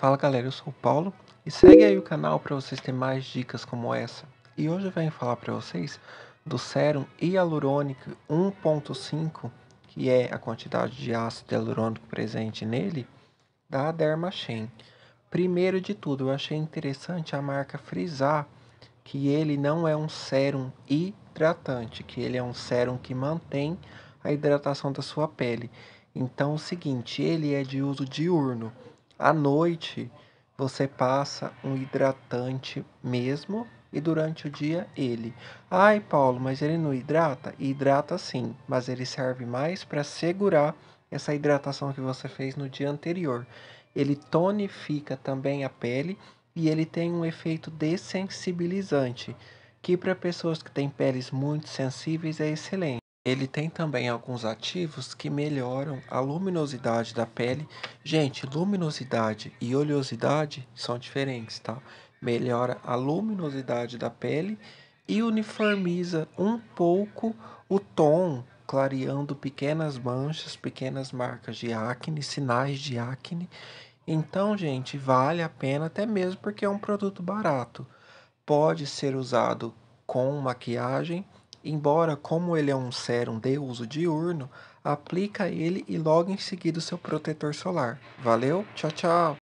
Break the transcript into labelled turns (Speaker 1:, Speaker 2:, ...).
Speaker 1: Fala galera, eu sou o Paulo e segue aí o canal para vocês terem mais dicas como essa. E hoje eu venho falar para vocês do sérum hialurônico 1.5, que é a quantidade de ácido hialurônico presente nele, da Dermachen. Primeiro de tudo, eu achei interessante a marca frisar que ele não é um sérum hidratante, que ele é um sérum que mantém a hidratação da sua pele. Então, é o seguinte, ele é de uso diurno. À noite, você passa um hidratante mesmo e durante o dia ele. Ai, Paulo, mas ele não hidrata? Hidrata sim, mas ele serve mais para segurar essa hidratação que você fez no dia anterior. Ele tonifica também a pele e ele tem um efeito dessensibilizante, que para pessoas que têm peles muito sensíveis é excelente. Ele tem também alguns ativos que melhoram a luminosidade da pele. Gente, luminosidade e oleosidade são diferentes, tá? Melhora a luminosidade da pele e uniformiza um pouco o tom, clareando pequenas manchas, pequenas marcas de acne, sinais de acne. Então, gente, vale a pena até mesmo porque é um produto barato. Pode ser usado com maquiagem embora, como ele é um ser, um uso diurno, aplica ele e logo em seguida o seu protetor solar. Valeu, tchau, tchau!